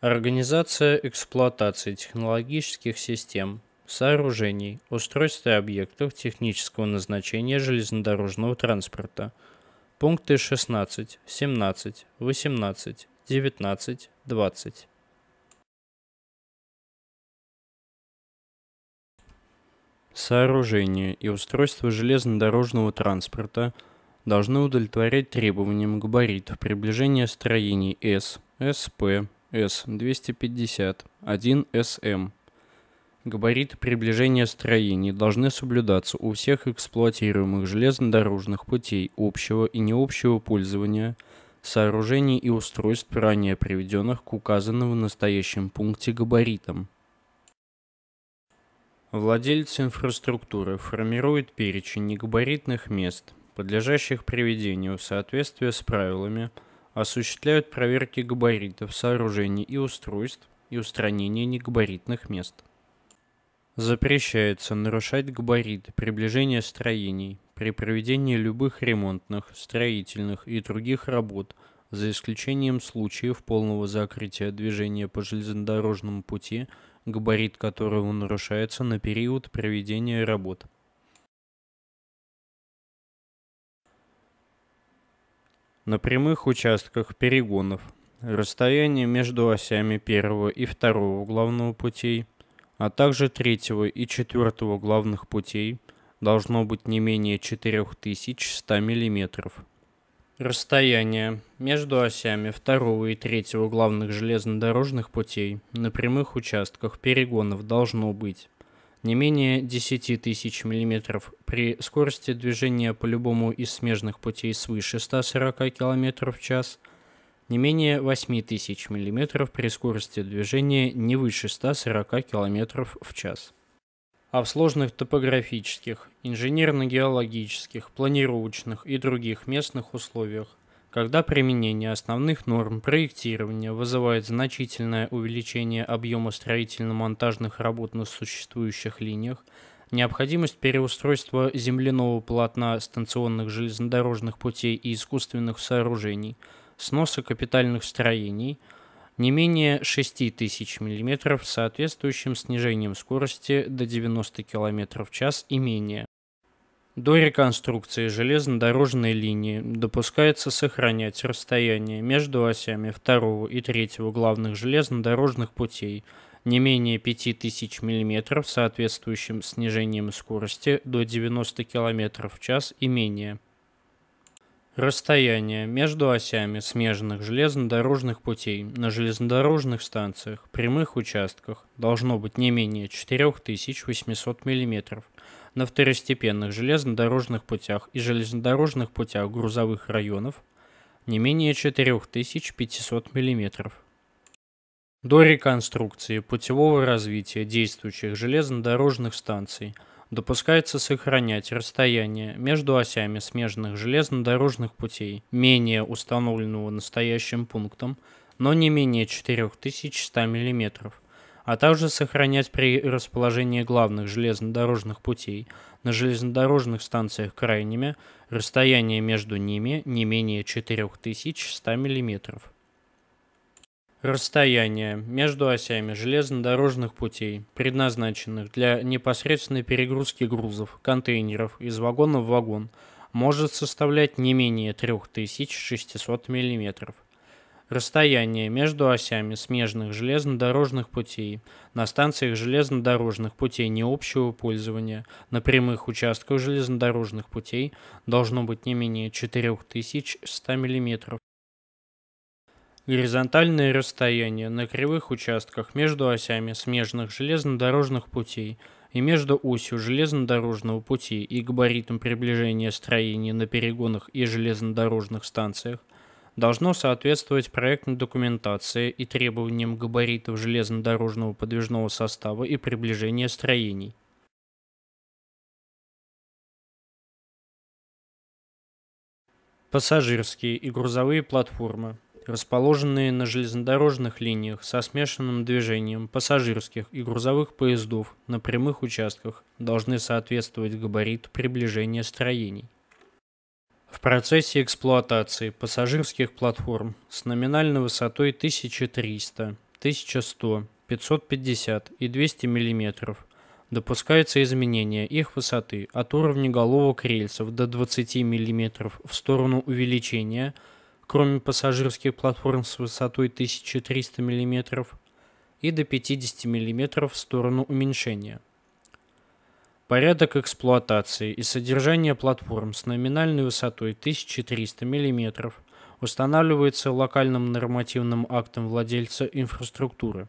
Организация эксплуатации технологических систем, сооружений, устройств и объектов технического назначения железнодорожного транспорта. Пункты 16, 17, 18, 19, 20. Сооружения и устройства железнодорожного транспорта должны удовлетворять требованиям габаритов приближения строений С, СП, с-250, 1СМ. Габариты приближения строений должны соблюдаться у всех эксплуатируемых железнодорожных путей общего и необщего пользования, сооружений и устройств, ранее приведенных к указанным в настоящем пункте габаритам. Владелец инфраструктуры формирует перечень негабаритных мест, подлежащих приведению в соответствие с правилами – осуществляют проверки габаритов, сооружений и устройств и устранение негабаритных мест. Запрещается нарушать габарит приближения строений при проведении любых ремонтных, строительных и других работ, за исключением случаев полного закрытия движения по железнодорожному пути, габарит которого нарушается на период проведения работ. На прямых участках перегонов расстояние между осями первого и второго главного путей, а также третьего и четвертого главных путей должно быть не менее 4100 мм. Расстояние между осями второго и третьего главных железнодорожных путей на прямых участках перегонов должно быть не менее 10 тысяч мм при скорости движения по любому из смежных путей свыше 140 км в час, не менее 8 тысяч мм при скорости движения не выше 140 км в час. А в сложных топографических, инженерно-геологических, планировочных и других местных условиях – когда применение основных норм проектирования вызывает значительное увеличение объема строительно-монтажных работ на существующих линиях, необходимость переустройства земляного полотна станционных железнодорожных путей и искусственных сооружений, сноса капитальных строений – не менее 6000 мм с соответствующим снижением скорости до 90 км в час и менее. До реконструкции железнодорожной линии допускается сохранять расстояние между осями второго и третьего главных железнодорожных путей не менее 5000 мм с соответствующим снижением скорости до 90 км в час и менее. Расстояние между осями смежных железнодорожных путей на железнодорожных станциях прямых участках должно быть не менее 4800 мм на второстепенных железнодорожных путях и железнодорожных путях грузовых районов не менее 4500 мм. До реконструкции путевого развития действующих железнодорожных станций допускается сохранять расстояние между осями смежных железнодорожных путей, менее установленного настоящим пунктом, но не менее 4100 мм, а также сохранять при расположении главных железнодорожных путей на железнодорожных станциях крайними расстояние между ними не менее 4100 мм. Расстояние между осями железнодорожных путей, предназначенных для непосредственной перегрузки грузов, контейнеров из вагона в вагон, может составлять не менее 3600 мм Расстояние между осями смежных железнодорожных путей на станциях железнодорожных путей необщего пользования на прямых участках железнодорожных путей должно быть не менее 4100 мм. Горизонтальное расстояние на кривых участках между осями смежных железнодорожных путей и между осью железнодорожного пути и габаритом приближения строений на перегонах и железнодорожных станциях должно соответствовать проектной документации и требованиям габаритов железнодорожного подвижного состава и приближения строений. Пассажирские и грузовые платформы, расположенные на железнодорожных линиях со смешанным движением пассажирских и грузовых поездов на прямых участках, должны соответствовать габариту приближения строений. В процессе эксплуатации пассажирских платформ с номинальной высотой 1300, 1100, 550 и 200 мм допускается изменение их высоты от уровня головок рельсов до 20 мм в сторону увеличения, кроме пассажирских платформ с высотой 1300 мм, и до 50 мм в сторону уменьшения – Порядок эксплуатации и содержание платформ с номинальной высотой 1300 мм устанавливается локальным нормативным актом владельца инфраструктуры.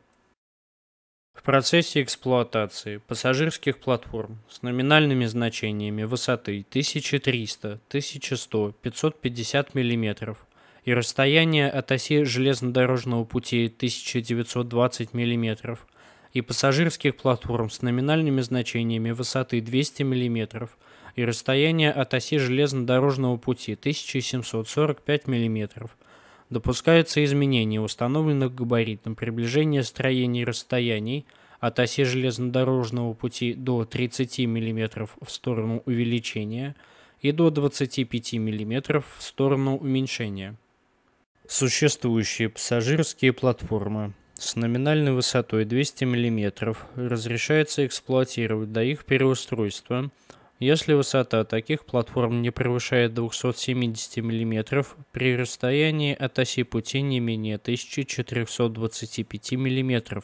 В процессе эксплуатации пассажирских платформ с номинальными значениями высоты 1300, 1100, 550 мм и расстояние от оси железнодорожного пути 1920 мм – и пассажирских платформ с номинальными значениями высоты 200 мм и расстояния от оси железнодорожного пути 1745 мм. Допускается изменение установленных габаритом приближения строений расстояний от оси железнодорожного пути до 30 мм в сторону увеличения и до 25 мм в сторону уменьшения. Существующие пассажирские платформы с номинальной высотой 200 мм разрешается эксплуатировать до их переустройства, если высота таких платформ не превышает 270 мм при расстоянии от оси пути не менее 1425 мм.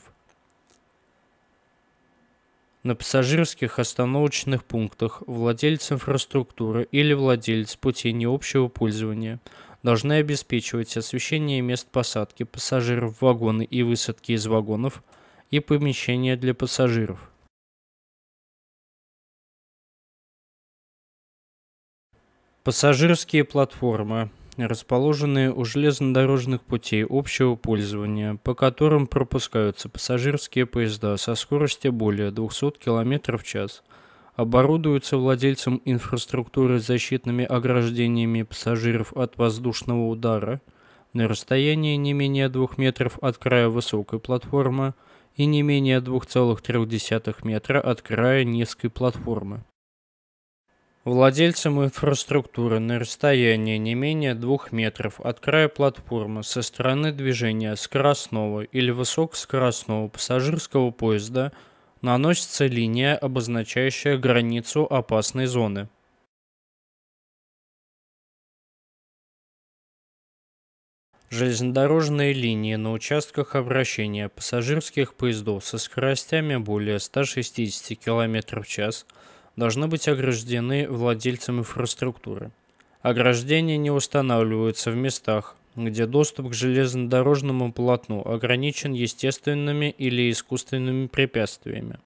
На пассажирских остановочных пунктах владелец инфраструктуры или владелец пути необщего пользования – должны обеспечивать освещение мест посадки пассажиров в вагоны и высадки из вагонов и помещения для пассажиров. Пассажирские платформы, расположенные у железнодорожных путей общего пользования, по которым пропускаются пассажирские поезда со скоростью более 200 км в час – оборудуются владельцам инфраструктуры защитными ограждениями пассажиров от воздушного удара на расстоянии не менее 2 метров от края высокой платформы и не менее 2,3 метра от края низкой платформы. Владельцам инфраструктуры на расстоянии не менее 2 метров от края платформы со стороны движения скоростного или высокоскоростного пассажирского поезда – наносится линия, обозначающая границу опасной зоны. Железнодорожные линии на участках обращения пассажирских поездов со скоростями более 160 км в час должны быть ограждены владельцем инфраструктуры. Ограждения не устанавливаются в местах, где доступ к железнодорожному полотну ограничен естественными или искусственными препятствиями